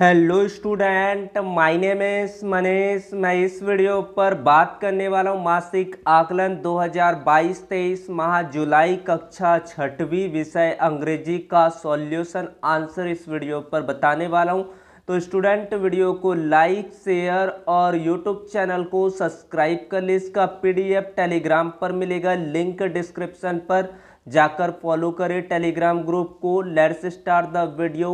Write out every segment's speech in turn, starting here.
hello student my name is Manish मैं इस video पर बात करने वाला हूँ मासिक आकलन 2022-23 माह जुलाई कक्षा छठवीं विषय अंग्रेजी का सॉल्यूशन आंसर इस वीडियो पर बताने वाला हूँ तो स्टूडेंट वीडियो को लाइक शेयर और यूट्यूब चैनल को सब्सक्राइब कर लें इसका पीडीएफ टेलीग्राम पर मिलेगा लिंक डिस्क्रिप्शन पर जाकर फॉलो करें टेलीग्राम ग्रुप को लेट्स स्टार्ट द वीडियो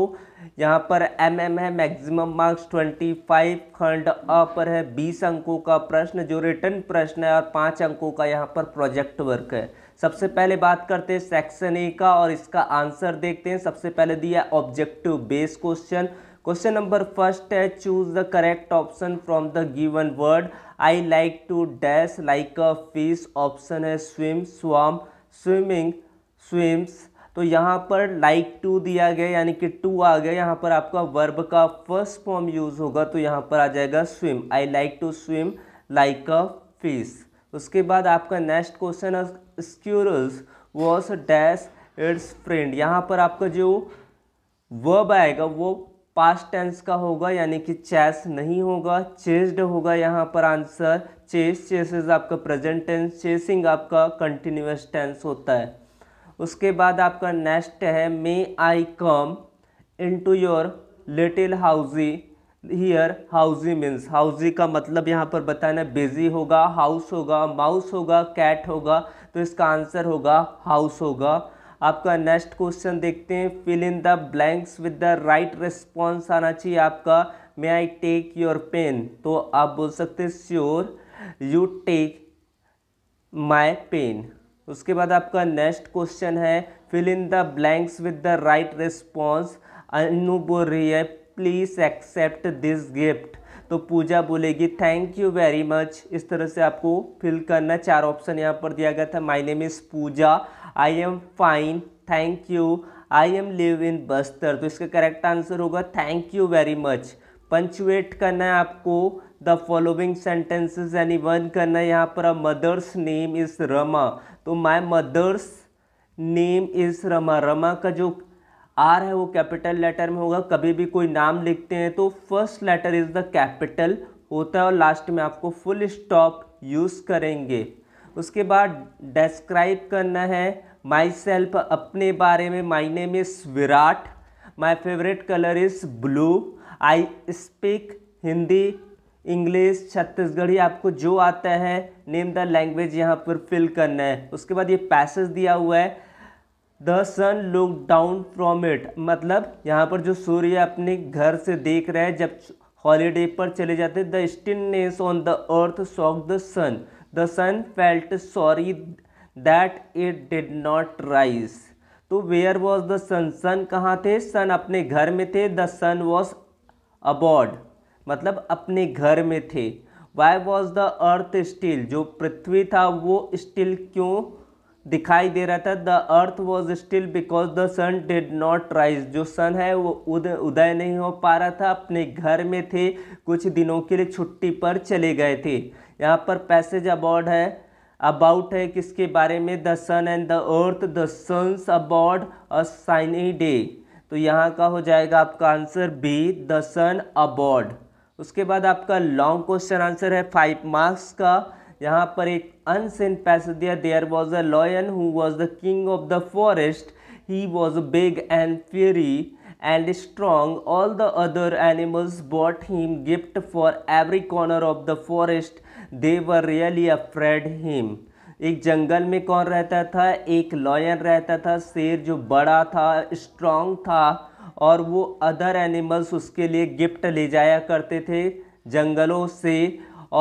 यहाँ पर एम एम है मैक्सिमम मार्क्स ट्वेंटी फाइव खंड अ पर है बीस अंकों का प्रश्न जो रिटर्न प्रश्न है और पाँच अंकों का यहाँ पर प्रोजेक्ट वर्क है सबसे पहले बात करते हैं सेक्शन ए का और इसका आंसर देखते हैं सबसे पहले दिया objective base question question number first है choose the correct option from the given word I like to dash like a fish option है स्विम स्वाम स्विमिंग स्विम्स तो यहाँ पर लाइक टू दिया गया यानी कि टू आ गया यहाँ पर आपका वर्ब का फर्स्ट फॉर्म यूज़ होगा तो यहाँ पर आ जाएगा swim I like to swim like a fish उसके बाद आपका next question squirrels was dash its friend यहाँ पर आपका जो वर्ब आएगा वो पास्ट टेंस का होगा यानी कि चैस नहीं होगा चेस्ड होगा यहाँ पर आंसर चेस चेसेस आपका प्रेजेंट टेंस चेसिंग आपका कंटिन्यूस टेंस होता है उसके बाद आपका नेक्स्ट है may I come in to your little house here house means house का मतलब यहाँ पर बताना बिजी होगा हाउस होगा माउस होगा कैट होगा तो इसका आंसर होगा हाउस होगा आपका नेक्स्ट क्वेश्चन देखते हैं fill in the blanks with the right response आना चाहिए आपका may I take your pen तो आप बोल सकते sure you take my pen उसके बाद आपका नेक्स्ट क्वेश्चन है fill in the blanks with the right response Anu बोल रही है प्लीज़ एक्सेप्ट दिस गिफ्ट तो पूजा बोलेगी थैंक यू वेरी मच इस तरह से आपको फिल करना चार ऑप्शन यहाँ पर दिया गया था my name is Pooja I am fine thank you I am live in Bastar तो इसका करेक्ट आंसर होगा thank you very much punctuate करना है आपको द फॉलोइंग सेंटेंसेस यानी वन करना है यहाँ पर मदर्स नेम इज़ रमा तो my mother's name is Rama Rama का जो आर है वो कैपिटल लेटर में होगा कभी भी कोई नाम लिखते हैं तो first letter is the capital होता है और लास्ट में आपको फुल स्टॉप यूज़ करेंगे उसके बाद डिस्क्राइब करना है माई सेल्फ अपने बारे में my name is Virat my favourite colour is blue I speak Hindi English Chhattisgarhi आपको जो आता है नेम द लैंग्वेज यहाँ पर फिल करना है उसके बाद ये पैसेज दिया हुआ है the sun look down from it मतलब यहाँ पर जो सूर्य अपने घर से देख रहा है जब हॉलीडे पर चले जाते the stillness on the earth shocked the sun the sun felt sorry that it did not rise तो where was the sun sun कहाँ थे सन अपने घर में थे द सन वॉज अबॉर्ड मतलब अपने घर में थे why was the earth still जो पृथ्वी था वो स्टील क्यों दिखाई दे रहा था the earth was still because the sun did not rise जो सन है वो उदय नहीं हो पा रहा था अपने घर में थे कुछ दिनों के लिए छुट्टी पर चले गए थे यहाँ पर पैसेज अबॉर्ड है अबाउट है किसके बारे में the sun and the earth the sun's abode a shiny day तो यहाँ का हो जाएगा आपका answer B the sun abode उसके बाद आपका लॉन्ग क्वेश्चन आंसर है फाइव मार्क्स का यहाँ पर एक अनसेन पैसेज दिया there was a lion who was the king of the forest he was big and fury and all the other animals bought him gift for every corner of the forest they were really afraid him एक जंगल में कौन रहता था एक lion रहता था शेर जो बड़ा था स्ट्रांग था और वो अदर एनिमल्स उसके लिए गिफ्ट ले जाया करते थे जंगलों से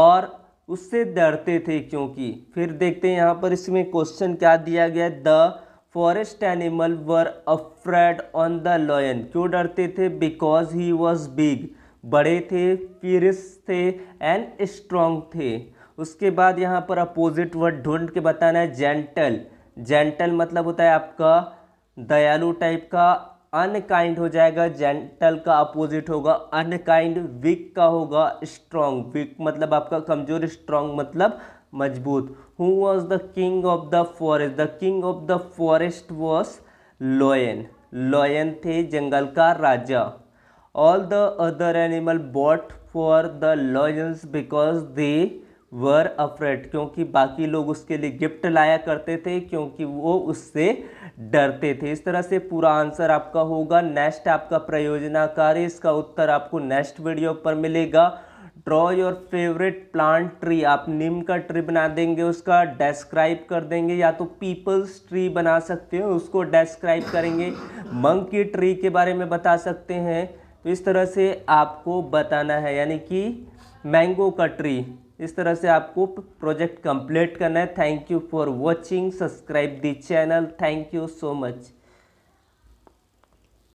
और उससे डरते थे क्योंकि फिर देखते हैं यहाँ पर इसमें क्वेश्चन क्या दिया गया the forest animal were afraid on the lion क्यों डरते थे बिकॉज ही वॉज बिग बड़े थे फिरिस थे एंड स्ट्रॉन्ग थे उसके बाद यहाँ पर अपोजिट वर्ड ढूंढ के बताना है जेंटल जेंटल मतलब होता है आपका दयालु टाइप का अनकाइंड हो जाएगा जेंटल का अपोजिट होगा अनकाइंड वीक का होगा स्ट्रांग वीक मतलब आपका कमजोर स्ट्रांग मतलब मजबूत who was the king of the forest the king of the forest was lion lion थे जंगल का राजा all the other animal bought for the lions because they were afraid क्योंकि बाकी लोग उसके लिए गिफ्ट लाया करते थे क्योंकि वो उससे डरते थे इस तरह से पूरा आंसर आपका होगा नेक्स्ट आपका प्रयोजनाकारी इसका उत्तर आपको नेक्स्ट वीडियो पर मिलेगा draw your favourite plant tree आप नीम का ट्री बना देंगे उसका डेस्क्राइब कर देंगे या तो पीपल्स ट्री बना सकते हो उसको डेस्क्राइब करेंगे मंकी ट्री के बारे में बता सकते हैं तो इस तरह से आपको बताना है यानी कि मैंगो का ट्री इस तरह से आपको प्रोजेक्ट कंप्लीट करना है thank you for watching subscribe the channel thank you so much